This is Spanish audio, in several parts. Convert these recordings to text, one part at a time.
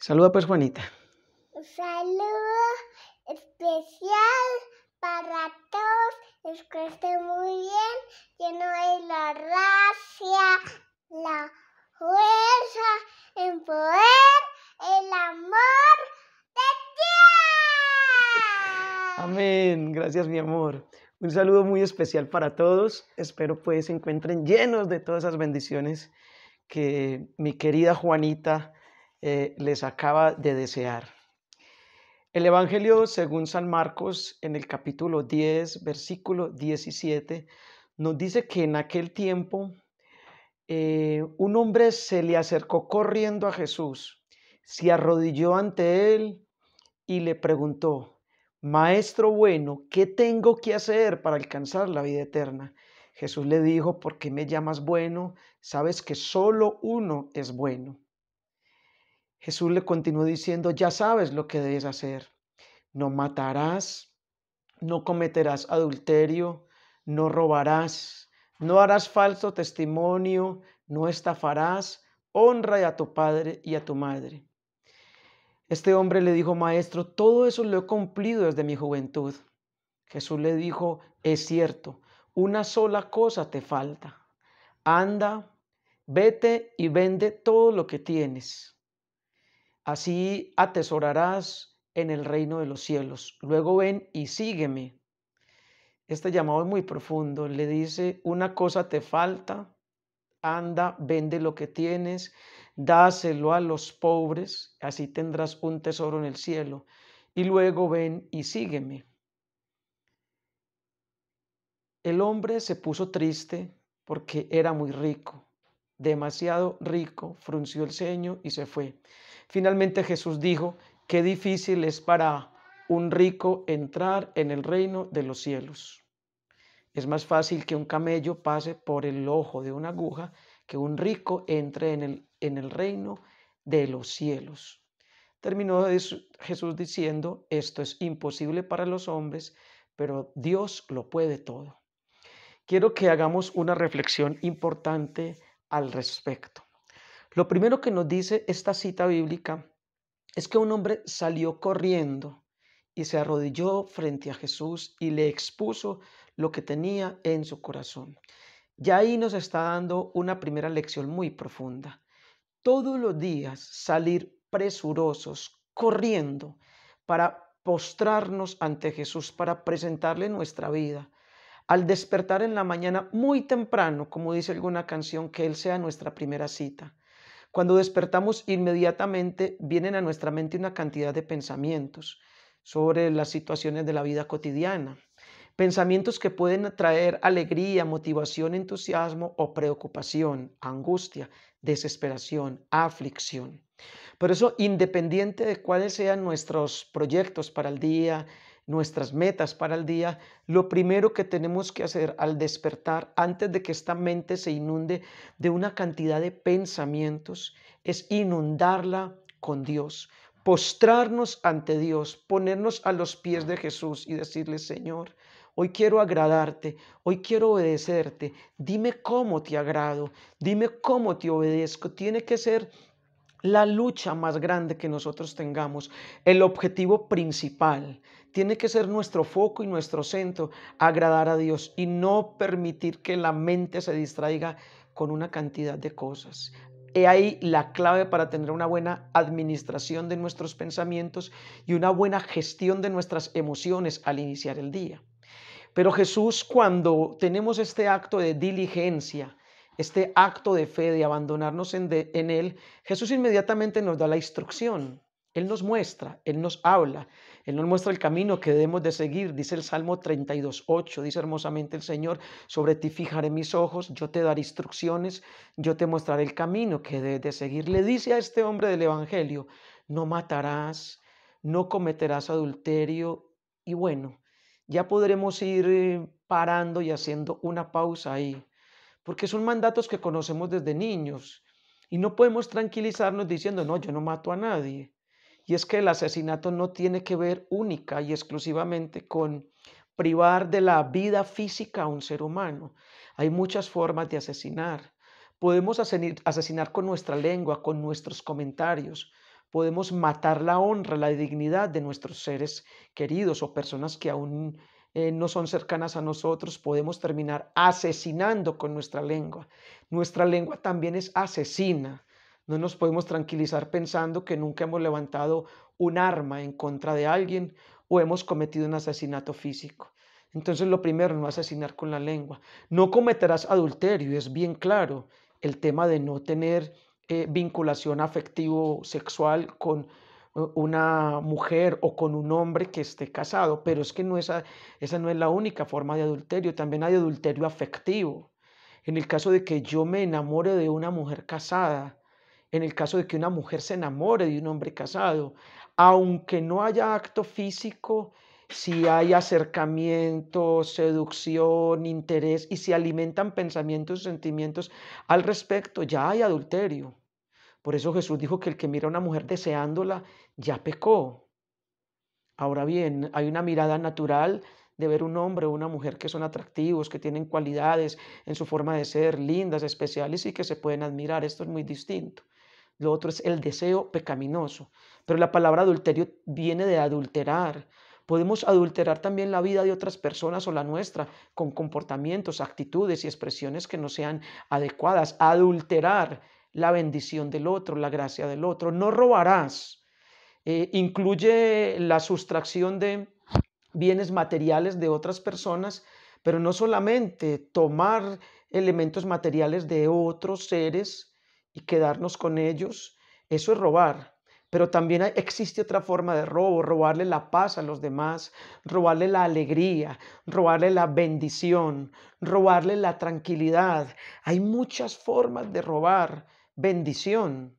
Saluda pues, Juanita. Un saludo especial para todos. Es Que estén muy bien, lleno de la gracia, la fuerza, el poder, el amor de Dios. Amén. Gracias, mi amor. Un saludo muy especial para todos. Espero pues se encuentren llenos de todas esas bendiciones que mi querida Juanita eh, les acaba de desear. El Evangelio según San Marcos en el capítulo 10, versículo 17, nos dice que en aquel tiempo eh, un hombre se le acercó corriendo a Jesús, se arrodilló ante él y le preguntó, Maestro bueno, ¿qué tengo que hacer para alcanzar la vida eterna? Jesús le dijo, ¿por qué me llamas bueno? Sabes que solo uno es bueno. Jesús le continuó diciendo, ya sabes lo que debes hacer. No matarás, no cometerás adulterio, no robarás, no harás falso testimonio, no estafarás, honra a tu padre y a tu madre. Este hombre le dijo, maestro, todo eso lo he cumplido desde mi juventud. Jesús le dijo, es cierto, una sola cosa te falta. Anda, vete y vende todo lo que tienes así atesorarás en el reino de los cielos. Luego ven y sígueme. Este llamado es muy profundo. Le dice, una cosa te falta, anda, vende lo que tienes, dáselo a los pobres, así tendrás un tesoro en el cielo. Y luego ven y sígueme. El hombre se puso triste porque era muy rico demasiado rico, frunció el ceño y se fue. Finalmente Jesús dijo, qué difícil es para un rico entrar en el reino de los cielos. Es más fácil que un camello pase por el ojo de una aguja que un rico entre en el, en el reino de los cielos. Terminó Jesús diciendo, esto es imposible para los hombres, pero Dios lo puede todo. Quiero que hagamos una reflexión importante al respecto. Lo primero que nos dice esta cita bíblica es que un hombre salió corriendo y se arrodilló frente a Jesús y le expuso lo que tenía en su corazón. Ya ahí nos está dando una primera lección muy profunda. Todos los días salir presurosos, corriendo, para postrarnos ante Jesús, para presentarle nuestra vida, al despertar en la mañana muy temprano, como dice alguna canción, que Él sea nuestra primera cita. Cuando despertamos inmediatamente vienen a nuestra mente una cantidad de pensamientos sobre las situaciones de la vida cotidiana, pensamientos que pueden traer alegría, motivación, entusiasmo o preocupación, angustia, desesperación, aflicción. Por eso, independiente de cuáles sean nuestros proyectos para el día, nuestras metas para el día, lo primero que tenemos que hacer al despertar, antes de que esta mente se inunde de una cantidad de pensamientos, es inundarla con Dios, postrarnos ante Dios, ponernos a los pies de Jesús y decirle, Señor, Hoy quiero agradarte, hoy quiero obedecerte. Dime cómo te agrado, dime cómo te obedezco. Tiene que ser la lucha más grande que nosotros tengamos, el objetivo principal. Tiene que ser nuestro foco y nuestro centro, agradar a Dios y no permitir que la mente se distraiga con una cantidad de cosas. He ahí la clave para tener una buena administración de nuestros pensamientos y una buena gestión de nuestras emociones al iniciar el día. Pero Jesús, cuando tenemos este acto de diligencia, este acto de fe, de abandonarnos en, Él, Jesús inmediatamente nos da la instrucción. Él nos muestra, Él nos habla, Él nos muestra el camino que debemos de seguir. Dice el Salmo 32.8, dice hermosamente el Señor, sobre ti fijaré mis ojos, yo te daré instrucciones, yo te mostraré el camino que debes de seguir. Le dice a este hombre del Evangelio, no matarás, no cometerás adulterio. Y bueno, ya podremos ir eh, parando y haciendo una pausa ahí porque son mandatos que conocemos desde niños y no podemos tranquilizarnos diciendo, no, yo no mato a nadie. Y es que el asesinato no tiene que ver única y exclusivamente con privar de la vida física a un ser humano. Hay muchas formas de asesinar. Podemos asesinar con nuestra lengua, con nuestros comentarios. Podemos matar la honra, la dignidad de nuestros seres queridos o personas que aún eh, no son cercanas a nosotros, podemos terminar asesinando con nuestra lengua. Nuestra lengua también es asesina. No nos podemos tranquilizar pensando que nunca hemos levantado un arma en contra de alguien o hemos cometido un asesinato físico. Entonces lo primero, no asesinar con la lengua. No cometerás adulterio, es bien claro el tema de no tener eh, vinculación afectivo sexual con una mujer o con un hombre que esté casado, pero es que no esa, esa no es la única forma de adulterio, también hay adulterio afectivo. En el caso de que yo me enamore de una mujer casada, en el caso de que una mujer se enamore de un hombre casado, aunque no haya acto físico, si hay acercamiento, seducción, interés y si alimentan pensamientos, y sentimientos al respecto, ya hay adulterio. Por eso Jesús dijo que el que mira a una mujer deseándola ya pecó. Ahora bien, hay una mirada natural de ver un hombre o una mujer que son atractivos, que tienen cualidades en su forma de ser, lindas, especiales y que se pueden admirar. Esto es muy distinto. Lo otro es el deseo pecaminoso. Pero la palabra adulterio viene de adulterar. Podemos adulterar también la vida de otras personas o la nuestra con comportamientos, actitudes y expresiones que no sean adecuadas. Adulterar la bendición del otro, la gracia del otro. No robarás. Eh, incluye la sustracción de bienes materiales de otras personas, pero no solamente tomar elementos materiales de otros seres y quedarnos con ellos, eso es robar. Pero también existe otra forma de robo, robarle la paz a los demás, robarle la alegría, robarle la bendición, robarle la tranquilidad. Hay muchas formas de robar bendición,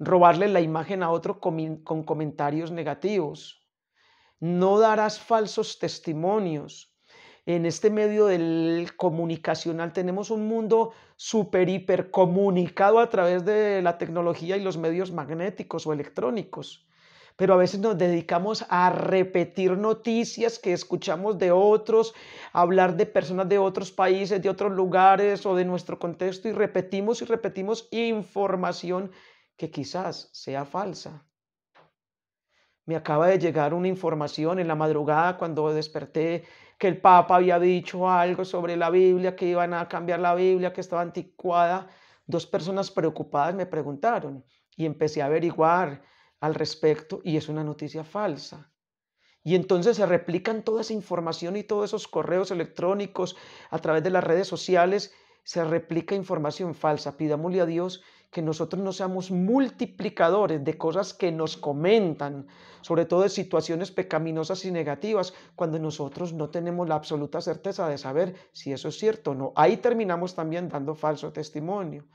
robarle la imagen a otro con, comentarios negativos. No darás falsos testimonios. En este medio del comunicacional tenemos un mundo super hiper comunicado a través de la tecnología y los medios magnéticos o electrónicos pero a veces nos dedicamos a repetir noticias que escuchamos de otros, hablar de personas de otros países, de otros lugares o de nuestro contexto y repetimos y repetimos información que quizás sea falsa. Me acaba de llegar una información en la madrugada cuando desperté que el Papa había dicho algo sobre la Biblia, que iban a cambiar la Biblia, que estaba anticuada. Dos personas preocupadas me preguntaron y empecé a averiguar al respecto y es una noticia falsa. Y entonces se replican toda esa información y todos esos correos electrónicos a través de las redes sociales, se replica información falsa. Pidámosle a Dios que nosotros no seamos multiplicadores de cosas que nos comentan, sobre todo de situaciones pecaminosas y negativas, cuando nosotros no tenemos la absoluta certeza de saber si eso es cierto o no. Ahí terminamos también dando falso testimonio.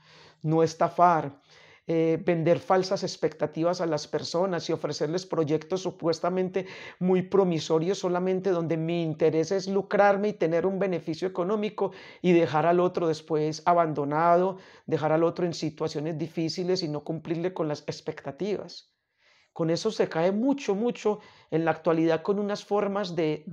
No estafar, eh, vender falsas expectativas a las personas y ofrecerles proyectos supuestamente muy promisorios solamente donde mi interés es lucrarme y tener un beneficio económico y dejar al otro después abandonado, dejar al otro en situaciones difíciles y no cumplirle con las expectativas. Con eso se cae mucho, mucho en la actualidad con unas formas de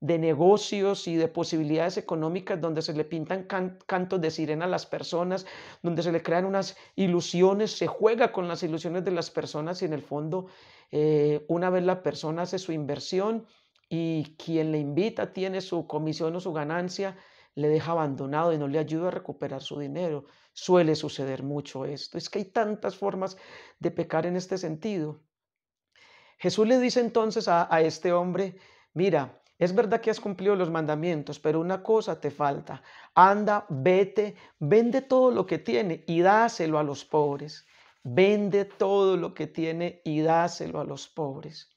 de negocios y de posibilidades económicas donde se le pintan cantos de sirena a las personas, donde se le crean unas ilusiones, se juega con las ilusiones de las personas y en el fondo eh, una vez la persona hace su inversión y quien le invita tiene su comisión o su ganancia, le deja abandonado y no le ayuda a recuperar su dinero. Suele suceder mucho esto. Es que hay tantas formas de pecar en este sentido. Jesús le dice entonces a este hombre, mira, es verdad que has cumplido los mandamientos, pero una cosa te falta. Anda, vete, vende todo lo que tiene y dáselo a los pobres. Vende todo lo que tiene y dáselo a los pobres.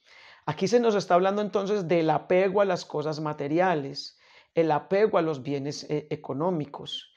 Aquí se nos está hablando entonces del apego a las cosas materiales, el apego a los bienes eh, económicos.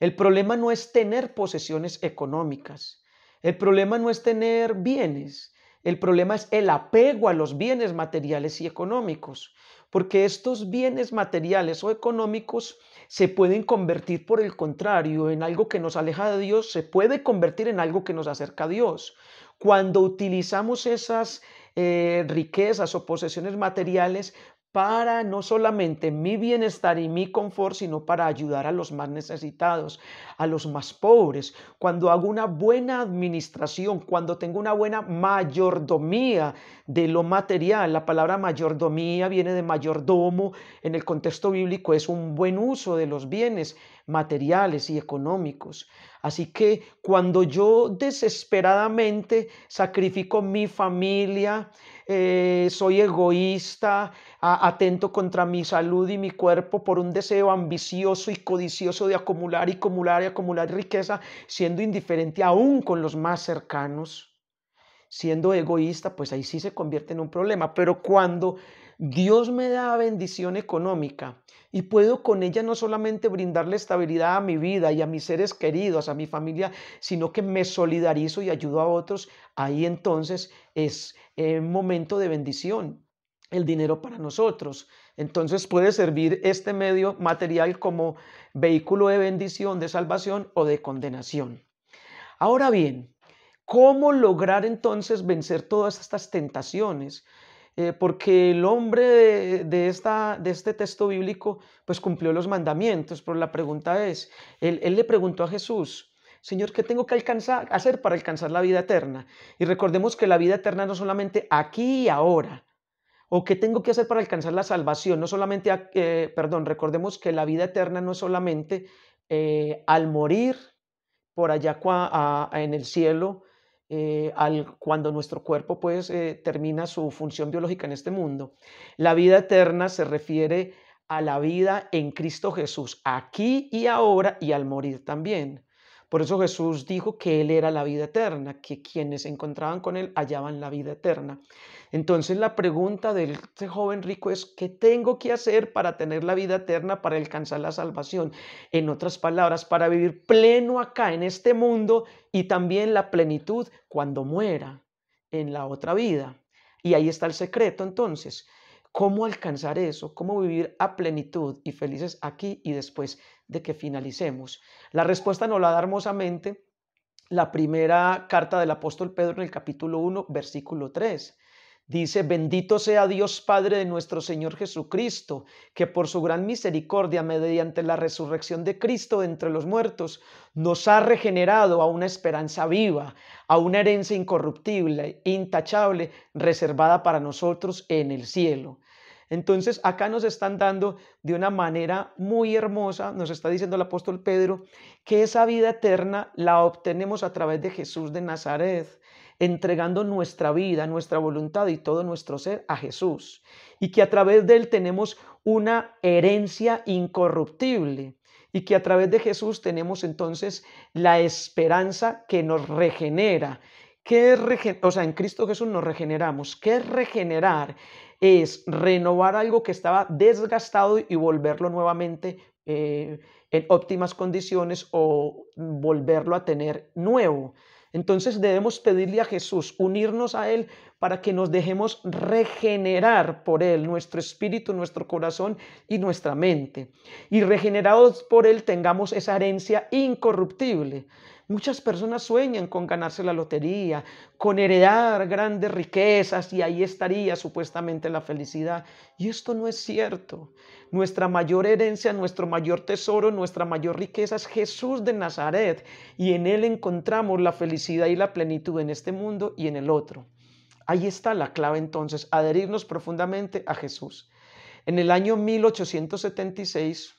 El problema no es tener posesiones económicas. El problema no es tener bienes. El problema es el apego a los bienes materiales y económicos porque estos bienes materiales o económicos se pueden convertir, por el contrario, en algo que nos aleja de Dios, se puede convertir en algo que nos acerca a Dios. Cuando utilizamos esas eh, riquezas o posesiones materiales para no solamente mi bienestar y mi confort, sino para ayudar a los más necesitados, a los más pobres. Cuando hago una buena administración, cuando tengo una buena mayordomía de lo material, la palabra mayordomía viene de mayordomo, en el contexto bíblico es un buen uso de los bienes materiales y económicos. Así que cuando yo desesperadamente sacrifico mi familia, eh, soy egoísta, atento contra mi salud y mi cuerpo por un deseo ambicioso y codicioso de acumular y acumular y acumular riqueza, siendo indiferente aún con los más cercanos, siendo egoísta, pues ahí sí se convierte en un problema. Pero cuando Dios me da bendición económica, y puedo con ella no solamente brindarle estabilidad a mi vida y a mis seres queridos, a mi familia, sino que me solidarizo y ayudo a otros, ahí entonces es un eh, momento de bendición el dinero para nosotros. Entonces puede servir este medio material como vehículo de bendición, de salvación o de condenación. Ahora bien, ¿cómo lograr entonces vencer todas estas tentaciones? Eh, porque el hombre de, este texto bíblico pues cumplió los mandamientos, pero la pregunta es, él, le preguntó a Jesús, Señor, ¿qué tengo que alcanzar, hacer para alcanzar la vida eterna? Y recordemos que la vida eterna no solamente aquí y ahora, o qué tengo que hacer para alcanzar la salvación, no solamente, eh, perdón, recordemos que la vida eterna no es solamente eh, al morir por allá en el cielo, eh, al, cuando nuestro cuerpo pues, eh, termina su función biológica en este mundo. La vida eterna se refiere a la vida en Cristo Jesús, aquí y ahora y al morir también. Por eso Jesús dijo que Él era la vida eterna, que quienes se encontraban con Él hallaban la vida eterna. Entonces la pregunta de este joven rico es, ¿qué tengo que hacer para tener la vida eterna, para alcanzar la salvación? En otras palabras, para vivir pleno acá en este mundo y también la plenitud cuando muera en la otra vida. Y ahí está el secreto entonces cómo alcanzar eso, cómo vivir a plenitud y felices aquí y después de que finalicemos. La respuesta nos la da hermosamente la primera carta del apóstol Pedro en el capítulo 1, versículo 3. Dice, bendito sea Dios Padre de nuestro Señor Jesucristo, que por su gran misericordia, mediante la resurrección de Cristo entre los muertos, nos ha regenerado a una esperanza viva, a una herencia incorruptible, intachable, reservada para nosotros en el cielo. Entonces, acá nos están dando de una manera muy hermosa, nos está diciendo el apóstol Pedro, que esa vida eterna la obtenemos a través de Jesús de Nazaret, entregando nuestra vida, nuestra voluntad y todo nuestro ser a Jesús. Y que a través de Él tenemos una herencia incorruptible. Y que a través de Jesús tenemos entonces la esperanza que nos regenera. que o sea, en Cristo Jesús nos regeneramos. ¿Qué es regenerar? Es renovar algo que estaba desgastado y volverlo nuevamente eh, en óptimas condiciones o volverlo a tener nuevo. Entonces debemos pedirle a Jesús, unirnos a Él para que nos dejemos regenerar por Él, nuestro espíritu, nuestro corazón y nuestra mente. Y regenerados por Él tengamos esa herencia incorruptible Muchas personas sueñan con ganarse la lotería, con heredar grandes riquezas y ahí estaría supuestamente la felicidad. Y esto no es cierto. Nuestra mayor herencia, nuestro mayor tesoro, nuestra mayor riqueza es Jesús de Nazaret y en Él encontramos la felicidad y la plenitud en este mundo y en el otro. Ahí está la clave entonces, adherirnos profundamente a Jesús. En el año 1876,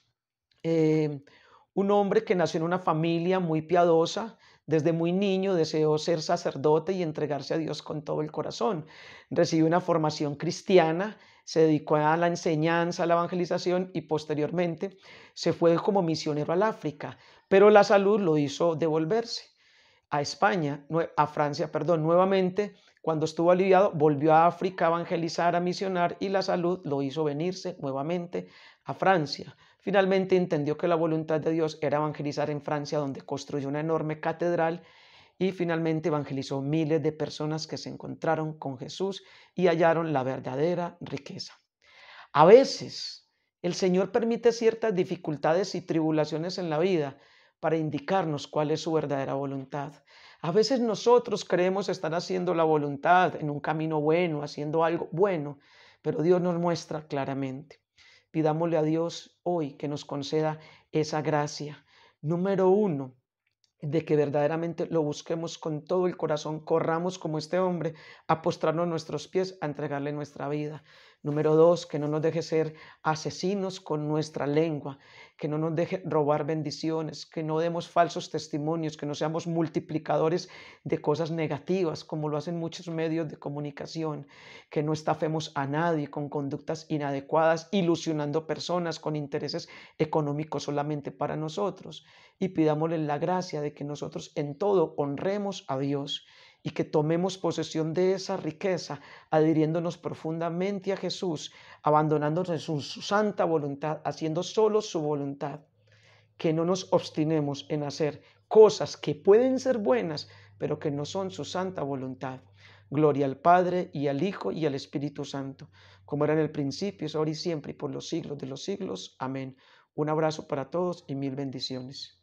un hombre que nació en una familia muy piadosa, desde muy niño deseó ser sacerdote y entregarse a Dios con todo el corazón. Recibió una formación cristiana, se dedicó a la enseñanza, a la evangelización y posteriormente se fue como misionero al África, pero la salud lo hizo devolverse a España, a Francia, perdón, nuevamente cuando estuvo aliviado, volvió a África a evangelizar, a misionar y la salud lo hizo venirse nuevamente a Francia. Finalmente entendió que la voluntad de Dios era evangelizar en Francia, donde construyó una enorme catedral y finalmente evangelizó miles de personas que se encontraron con Jesús y hallaron la verdadera riqueza. A veces el Señor permite ciertas dificultades y tribulaciones en la vida para indicarnos cuál es su verdadera voluntad. A veces nosotros creemos estar haciendo la voluntad en un camino bueno, haciendo algo bueno, pero Dios nos muestra claramente. Pidámosle a Dios hoy que nos conceda esa gracia. Número uno, de que verdaderamente lo busquemos con todo el corazón, corramos como este hombre a postrarnos nuestros pies, a entregarle nuestra vida. Número dos, que no nos deje ser asesinos con nuestra lengua, que no nos deje robar bendiciones, que no demos falsos testimonios, que no seamos multiplicadores de cosas negativas, como lo hacen muchos medios de comunicación, que no estafemos a nadie con conductas inadecuadas, ilusionando personas con intereses económicos solamente para nosotros. Y pidámosle la gracia de que nosotros en todo honremos a Dios y que tomemos posesión de esa riqueza, adhiriéndonos profundamente a Jesús, abandonándonos en su santa voluntad, haciendo solo su voluntad, que no nos obstinemos en hacer cosas que pueden ser buenas, pero que no son su santa voluntad. Gloria al Padre y al Hijo y al Espíritu Santo, como era en el principio, es ahora y siempre, y por los siglos de los siglos. Amén. Un abrazo para todos y mil bendiciones.